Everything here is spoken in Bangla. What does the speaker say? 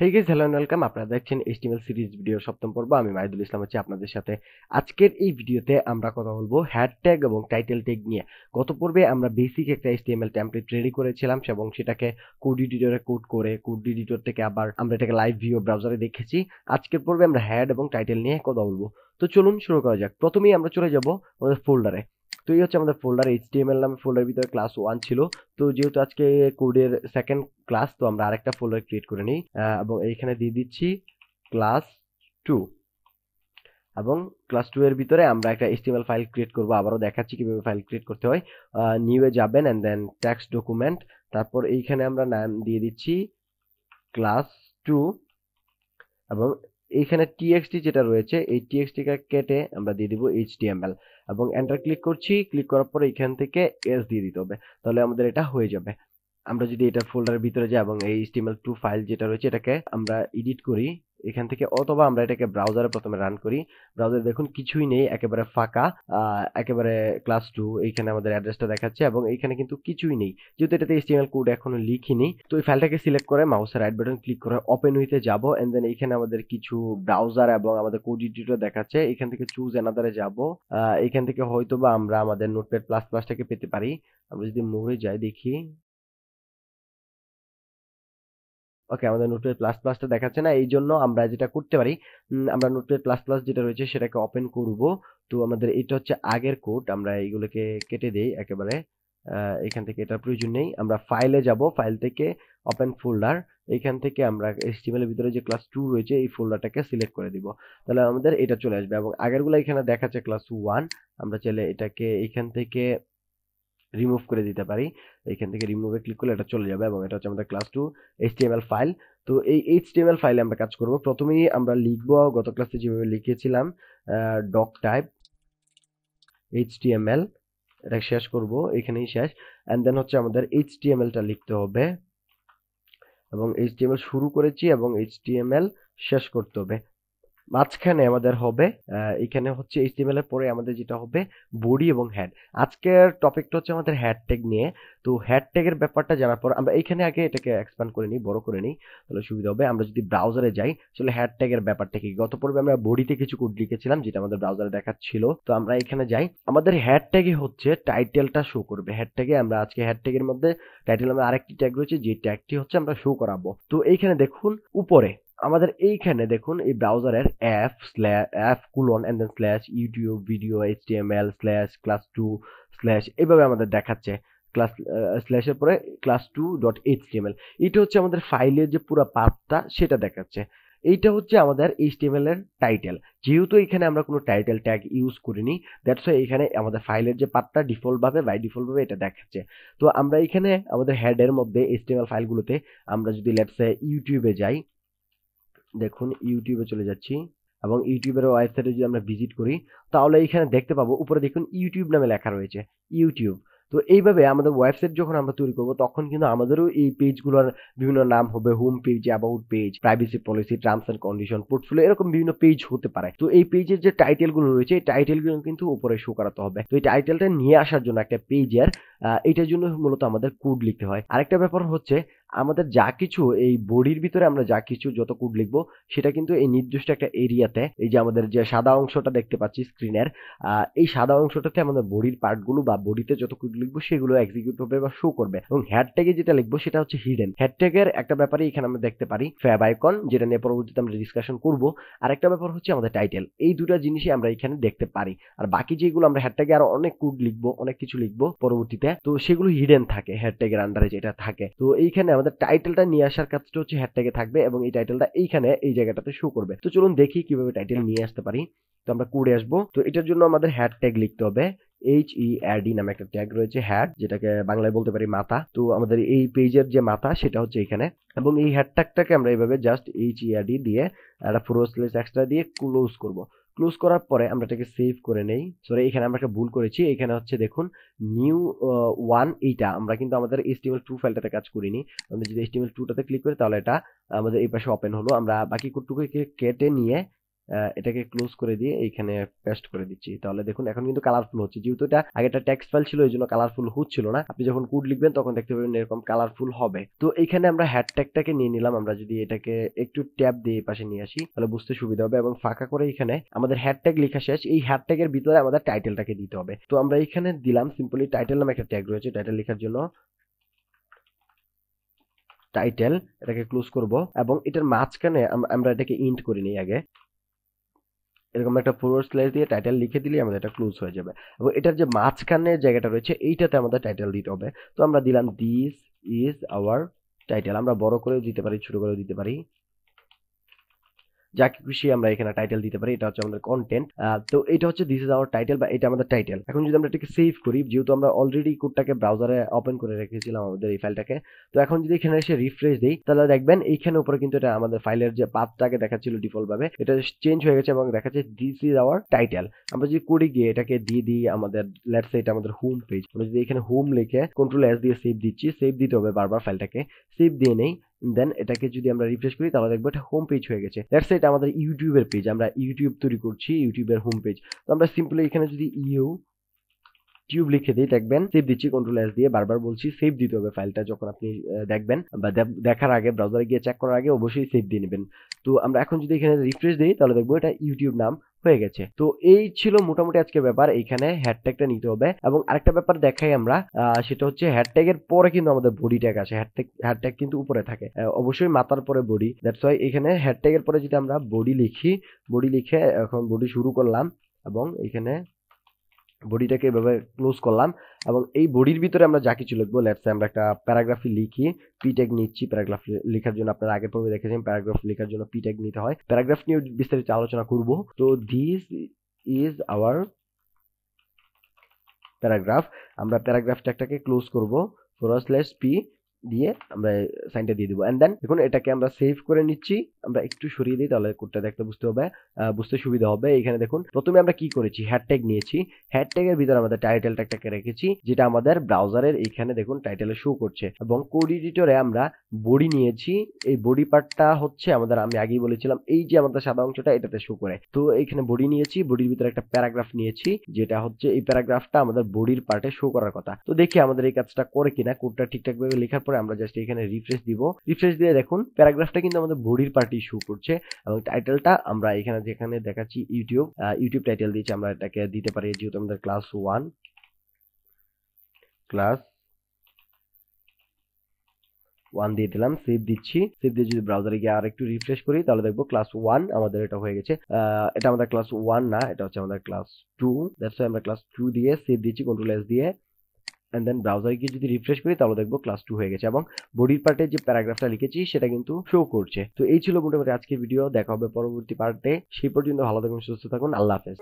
হেই গেজ হ্যালো ওয়েলকাম আপনারা দেখছেন এইচটিএমএল সিরিজ ভিডিও সপ্তম পর্ব আমি মাইদুল ইসলাম আছি আপনাদের সাথে আজকের এই ভিডিওতে আমরা কথা বলবো হ্যাশট্যাগ এবং টাইটেল ট্যাগ নিয়ে গত পর্বে আমরা বেসিক একটা এইচটিএমএল ট্যাম্পলেট রেডি করেছিলাম এবং সেটাকে কোড এডিটরে কোড করে কোড এডিটর থেকে আবার আমরা এটাকে লাইভ ভিও ব্রাউজারে দেখেছি আজকের পর্বে আমরা হ্যাড এবং টাইটেল নিয়ে কথা বলবো তো চলুন শুরু করা যাক প্রথমেই আমরা চলে যাব আমাদের ফোল্ডারে তো এই হচ্ছে আমাদের ফোল্ডার এইচটিএমএল নামে ফোল্ডার ভিতরে ক্লাস ওয়ান ছিল তো যেহেতু আজকে কোডের সেকেন্ড ক্লাস তো আমরা আরেকটা ফোল্ডার ক্রিয়েট করে নিই এবং এইখানে দিয়ে দিচ্ছি ক্লাস টু এবং ক্লাস টু এর ভিতরে আমরা একটা এল ফাইল ক্রিয়েট করবো আবারও দেখাচ্ছি কীভাবে ফাইল ক্রিয়েট করতে হয় নিউয়ে যাবেন অ্যান্ড দেন ট্যাক্স ডকুমেন্ট তারপর এইখানে আমরা নাম দিয়ে দিচ্ছি ক্লাস টু এবং এইখানে টিএক্সটি যেটা রয়েছে এই টিএক্সটিকে কেটে আমরা দিয়ে দিব এইচটিএমএল এবং এন্টার ক্লিক করছি ক্লিক করার পর এইখান থেকে এস দিয়ে দিতে হবে তাহলে আমাদের এটা হয়ে যাবে আমরা যদি এটা ফোল্ডারের ভিতরে যাই এবং এই এইচটিএমএল টু ফাইল যেটা রয়েছে এটাকে আমরা এডিট করি এখান থেকে অথবা আমরা এটাকে ব্রাউজারে প্রথমে রান করি ব্রাউজারে দেখুন কিছুই নেই একেবারে ফাঁকা একেবারে ক্লাস টু এইখানে আমাদের অ্যাড্রেসটা দেখাচ্ছে এবং এইখানে কিন্তু কিছুই নেই যেহেতু এটাতে এইচটিএমএল কোড এখনো লিখিনি তো এই ফাইলটাকে সিলেক্ট করে মাউসের রাইট বাটন ক্লিক করে ওপেন হইতে যাব এন্ড দেন এইখানে আমাদের কিছু ব্রাউজার এবং আমাদের কোড এডিটর দেখাচ্ছে এখান থেকে চুজ এনাদারে যাব এখান থেকে হয়তোবা আমরা আমাদের নোটপ্যাড প্লাস প্লাসটাকে পেতে পারি আমরা যদি মোড়ে যাই দেখি ওকে আমাদের নোটপ্যাড প্লাস প্লাসটা দেখাচ্ছে না এই জন্য আমরা যেটা করতে পারি আমরা নোটপ্যাড প্লাস প্লাস যেটা রয়েছে সেটাকে ওপেন করব তো আমাদের এটা হচ্ছে আগের কোড আমরা এইগুলোকে কেটে দিই একেবারে এখান থেকে এটার প্রয়োজন নেই আমরা ফাইলে যাব ফাইল থেকে ওপেন ফোল্ডার এইখান থেকে আমরা এর ভিতরে যে ক্লাস টু রয়েছে এই ফোল্ডারটাকে সিলেক্ট করে দিব তাহলে আমাদের এটা চলে আসবে এবং আগেরগুলো এখানে দেখাচ্ছে ক্লাস ওয়ান আমরা চাইলে এটাকে এইখান থেকে রিমুভ করে দিতে পারি এখান থেকে রিমুভে ক্লিক করলে এটা চলে যাবে এবং এটা হচ্ছে আমাদের ক্লাস টু এইচটিএমএল ফাইল তো এই এইচটিএমএল ফাইলে আমরা কাজ করব প্রথমেই আমরা লিখব গত ক্লাসে যেভাবে লিখেছিলাম ডক টাইপ এইচটিএমএল এটা শেষ করব এখানেই শেষ অ্যান্ড দেন হচ্ছে আমাদের এইচটিএমএলটা লিখতে হবে এবং এইচটিএমএল শুরু করেছি এবং এইচটিএমএল শেষ করতে হবে মাঝখানে আমাদের হবে এখানে হচ্ছে এইচটিএমএল এর পরে আমাদের যেটা হবে বডি এবং হ্যাড আজকের টপিকটা হচ্ছে আমাদের হ্যাড ট্যাগ নিয়ে তো হ্যাড এর ব্যাপারটা জানার পর আমরা এইখানে আগে এটাকে এক্সপ্যান্ড করে নিই বড় করে নিই তাহলে সুবিধা হবে আমরা যদি ব্রাউজারে যাই আসলে হ্যাড ট্যাগের ব্যাপারটা কি গত পর্বে আমরা বডিতে কিছু কোড লিখেছিলাম যেটা আমাদের ব্রাউজারে দেখাচ্ছিল তো আমরা এখানে যাই আমাদের হ্যাড ট্যাগে হচ্ছে টাইটেলটা শো করবে হ্যাড ট্যাগে আমরা আজকে হ্যাড ট্যাগের মধ্যে টাইটেল আমরা আরেকটি ট্যাগ রয়েছে যে ট্যাগটি হচ্ছে আমরা শো করাবো তো এইখানে দেখুন উপরে আমাদের এইখানে দেখুন এই ব্রাউজারের app app colon and then slash YouTube video HTML slash class two slash এভাবে আমাদের দেখাচ্ছে ক্লাস স্ল্যাশের পরে ক্লাস টু ডট এইচটিএমএল এটা হচ্ছে আমাদের ফাইলের যে পুরো পার্টটা সেটা দেখাচ্ছে এইটা হচ্ছে আমাদের এইচটিএমএল এর টাইটেল যেহেতু এখানে আমরা কোনো টাইটেল ট্যাগ ইউজ করিনি দ্যাটস ওয়াই এখানে আমাদের ফাইলের যে পার্টটা ডিফল্টভাবে বাই ডিফল্টভাবে এটা দেখাচ্ছে তো আমরা এখানে আমাদের হেডের মধ্যে এইচটিএমএল ফাইলগুলোতে আমরা যদি লেটসে ইউটিউবে যাই দেখুন ইউটিউবে চলে যাচ্ছি এবং ইউটিউবের ওয়েবসাইটে যদি আমরা ভিজিট করি তাহলে এইখানে দেখতে পাবো উপরে দেখুন ইউটিউব নামে লেখা রয়েছে ইউটিউব তো এইভাবে আমাদের ওয়েবসাইট যখন আমরা তৈরি করবো তখন কিন্তু আমাদেরও এই পেজগুলোর বিভিন্ন নাম হবে home page about page privacy policy terms and condition portfolio এরকম বিভিন্ন পেজ হতে পারে তো এই পেজের যে টাইটেলগুলো রয়েছে এই টাইটেলগুলো কিন্তু উপরে শো করাতে হবে তো এই টাইটেলটা নিয়ে আসার জন্য একটা পেজের এটার জন্য মূলত আমাদের কোড লিখতে হয় আরেকটা ব্যাপার হচ্ছে আমাদের যা কিছু এই বডির ভিতরে আমরা যা কিছু যত কোড লিখবো সেটা কিন্তু এই নির্দিষ্ট একটা এরিয়াতে এই যে আমাদের যে সাদা অংশটা দেখতে পাচ্ছি স্ক্রিনের এই সাদা অংশটাতে আমাদের বডির পার্টগুলো বা বডিতে যত কোড লিখবো সেগুলো এক্সিকিউট হবে বা শো করবে এবং হ্যাড ট্যাগে যেটা লিখবো সেটা হচ্ছে হিডেন হ্যাড ট্যাগের একটা ব্যাপারে এখানে আমরা দেখতে পারি ফ্যাব আইকন যেটা নিয়ে পরবর্তীতে আমরা ডিসকাশন করব আর একটা ব্যাপার হচ্ছে আমাদের টাইটেল এই দুটা জিনিসই আমরা এখানে দেখতে পারি আর বাকি যেগুলো আমরা হ্যাড ট্যাগে আরো অনেক কোড লিখবো অনেক কিছু লিখবো পরবর্তীতে তো সেগুলো হিডেন থাকে হ্যাড ট্যাগের আন্ডারে যেটা থাকে তো এইখানে আমাদের টাইটেলটা নিয়ে আসার কাজটা হচ্ছে হ্যাশট্যাগে থাকবে এবং এই টাইটেলটা এইখানে এই জায়গাটাতে শো করবে তো চলুন দেখি কিভাবে টাইটেল নিয়ে আসতে পারি তো আমরা কুড়ে আসবো তো এটার জন্য আমাদের হ্যাড ট্যাগ লিখতে হবে এইচ ই ডি নামে একটা ট্যাগ রয়েছে হ্যাড যেটাকে বাংলায় বলতে পারি মাথা তো আমাদের এই পেজের যে মাথা সেটা হচ্ছে এখানে এবং এই হ্যাড ট্যাগটাকে আমরা এইভাবে জাস্ট এইচ ই ডি দিয়ে একটা ফ্রোসলেস এক্সট্রা দিয়ে ক্লোজ করবো ক্লোজ করার পরে আমরা এটাকে সেভ করে নেই সরি এখানে আমরা একটা ভুল করেছি এখানে হচ্ছে দেখুন নিউ ওয়ান এইটা আমরা কিন্তু আমাদের এসটিএমএল টু ফাইলটাতে কাজ করিনি আমরা যদি এসটিএমএল টুটাতে ক্লিক করি তাহলে এটা আমাদের এই পাশে ওপেন হলো আমরা বাকি কোডটুকুকে কেটে নিয়ে এটাকে ক্লোজ করে দিয়ে এইখানে পেস্ট করে দিচ্ছি তাহলে দেখুন এখন কিন্তু কালারফুল হচ্ছে যেহেতু এটা আগে একটা টেক্সট ফাইল ছিল এই জন্য কালারফুল হচ্ছিল না আপনি যখন কোড লিখবেন তখন দেখতে পাবেন এরকম কালারফুল হবে তো এইখানে আমরা হ্যাড ট্যাগটাকে নিয়ে নিলাম আমরা যদি এটাকে একটু ট্যাব দিয়ে পাশে নিয়ে আসি তাহলে বুঝতে সুবিধা হবে এবং ফাঁকা করে এখানে আমাদের হ্যাড ট্যাগ লেখা শেষ এই হ্যাড ট্যাগের ভিতরে আমাদের টাইটেলটাকে দিতে হবে তো আমরা এখানে দিলাম সিম্পলি টাইটেল নামে একটা ট্যাগ রয়েছে টাইটেল লেখার জন্য টাইটেল এটাকে ক্লোজ করব এবং এটার মাঝখানে আমরা এটাকে ইন্ট করে নিই আগে এরকম একটা ফোর স্ল্যাশ দিয়ে টাইটেল লিখে দিলেই আমাদের এটা ক্লোজ হয়ে যাবে এবং এটার যে মাঝখানে জায়গাটা রয়েছে এইটাতে আমাদের টাইটেল দিতে হবে তো আমরা দিলাম দিস ইজ আওয়ার টাইটেল আমরা বড় করেও দিতে পারি ছোট করেও দিতে পারি যাকে খুশি আমরা এখানে টাইটেল দিতে পারি এটা হচ্ছে আমাদের কন্টেন্ট তো এটা হচ্ছে দিস ইজ আওয়ার টাইটেল বা এটা আমাদের টাইটেল এখন যদি আমরা এটাকে সেভ করি যেহেতু আমরা অলরেডি কোডটাকে ব্রাউজারে ওপেন করে রেখেছিলাম আমাদের এই ফাইলটাকে তো এখন যদি এখানে এসে রিফ্রেশ দিই তাহলে দেখবেন এইখানে উপরে কিন্তু এটা আমাদের ফাইলের যে পাথটাকে দেখাচ্ছিল ডিফল্ট ভাবে এটা চেঞ্জ হয়ে গেছে এবং দেখাচ্ছে দিস ইজ আওয়ার টাইটেল আমরা যদি কোডে গিয়ে এটাকে দিয়ে দিই আমাদের লেটস এটা আমাদের হোম পেজ আমরা যদি এখানে হোম লিখে কন্ট্রোল এস দিয়ে সেভ দিচ্ছি সেভ দিতে হবে বারবার ফাইলটাকে সেভ দিয়ে নেই দেন এটাকে যদি আমরা রিফ্রেশ করি তাহলে দেখবো এটা হোম পেজ হয়ে গেছে দ্যাটস এটা আমাদের ইউটিউবের পেজ আমরা ইউটিউব তৈরি করছি ইউটিউবের হোম পেজ তো আমরা সিম্পলি এখানে যদি ইউ টিউব লিখে দিয়ে দেখবেন সেভ দিচ্ছি কন্ট্রোল এস দিয়ে বারবার বলছি সেভ দিতে হবে ফাইলটা যখন আপনি দেখবেন বা দেখার আগে ব্রাউজারে গিয়ে চেক করার আগে অবশ্যই সেভ দিয়ে নেবেন তো আমরা এখন যদি এখানে রিফ্রেশ দিই তাহলে দেখবো এটা ইউটিউব নাম হয়ে গেছে তো এই ছিল মোটামুটি আজকে ব্যাপার এখানে হ্যাডট্যাগটা নিতে হবে এবং আরেকটা ব্যাপার দেখাই আমরা সেটা হচ্ছে এর পরে কিন্তু আমাদের বডি ট্যাগ আসে হ্যাডট্যাগ হ্যাডট্যাগ কিন্তু উপরে থাকে অবশ্যই মাথার পরে বডি দ্যাটস ওয়াই এখানে এর পরে যদি আমরা বডি লিখি বডি লিখে এখন বডি শুরু করলাম এবং এখানে বডিটাকে এভাবে ক্লোজ করলাম এবং এই বডির ভিতরে আমরা যা কিছু লিখবো লেটসে আমরা একটা প্যারাগ্রাফি লিখি পি নিচ্ছি প্যারাগ্রাফ লেখার জন্য আপনারা আগের পর্বে দেখেছেন প্যারাগ্রাফ লেখার জন্য পি নিতে হয় প্যারাগ্রাফ নিয়ে বিস্তারিত আলোচনা করব তো দিস ইজ আওয়ার প্যারাগ্রাফ আমরা প্যারাগ্রাফটা একটাকে ক্লোজ করবো ফোর লেস পি দিয়ে আমরা সাইনটা দিয়ে দেবো অ্যান্ড দেন এখন এটাকে আমরা সেভ করে নিচ্ছি আমরা একটু সরিয়ে দিই তাহলে কোডটা দেখতে বুঝতে হবে বুঝতে সুবিধা হবে এখানে দেখুন প্রথমে আমরা কি করেছি হ্যাডট্যাগ নিয়েছি হ্যাডট্যাগের ভিতরে আমাদের টাইটেলটা একটা রেখেছি যেটা আমাদের ব্রাউজারের এখানে দেখুন টাইটেলে শো করছে এবং কোড এডিটরে আমরা বডি নিয়েছি এই বডি পার্টটা হচ্ছে আমাদের আমি আগেই বলেছিলাম এই যে আমাদের সাদা অংশটা এটাতে শো করে তো এখানে বডি নিয়েছি বডির ভিতরে একটা প্যারাগ্রাফ নিয়েছি যেটা হচ্ছে এই প্যারাগ্রাফটা আমাদের বডির পার্টে শো করার কথা তো দেখি আমাদের এই কাজটা করে কিনা কোডটা ঠিকঠাকভাবে লেখার তারপরে আমরা জাস্ট এখানে রিফ্রেশ দিব রিফ্রেশ দিয়ে দেখুন প্যারাগ্রাফটা কিন্তু আমাদের বডির পার্টি শো করছে এবং টাইটেলটা আমরা এখানে যেখানে দেখাচ্ছি ইউটিউব ইউটিউব টাইটেল দিয়েছি আমরা এটাকে দিতে পারি যেহেতু আমাদের ক্লাস ওয়ান ক্লাস ওয়ান দিয়ে দিলাম সেভ দিচ্ছি সেভ দিয়ে যদি ব্রাউজারে গিয়ে আর একটু রিফ্রেশ করি তাহলে দেখবো ক্লাস ওয়ান আমাদের এটা হয়ে গেছে এটা আমাদের ক্লাস ওয়ান না এটা হচ্ছে আমাদের ক্লাস টু দ্যাটস আমরা ক্লাস টু দিয়ে সেভ দিচ্ছি কন্ট্রোল এস দিয়ে অ্যান্ড দেন ব্রাউজারে গিয়ে যদি রিফ্রেশ করি তাহলে দেখবো ক্লাস টু হয়ে গেছে এবং বডির পার্টে যে প্যারাগ্রাফটা লিখেছি সেটা কিন্তু শো করছে তো এই ছিল মোটামুটি আজকের ভিডিও দেখা হবে পরবর্তী পার্টে সেই পর্যন্ত ভালো থাকুন সুস্থ থাকুন আল্লাহ হাফেজ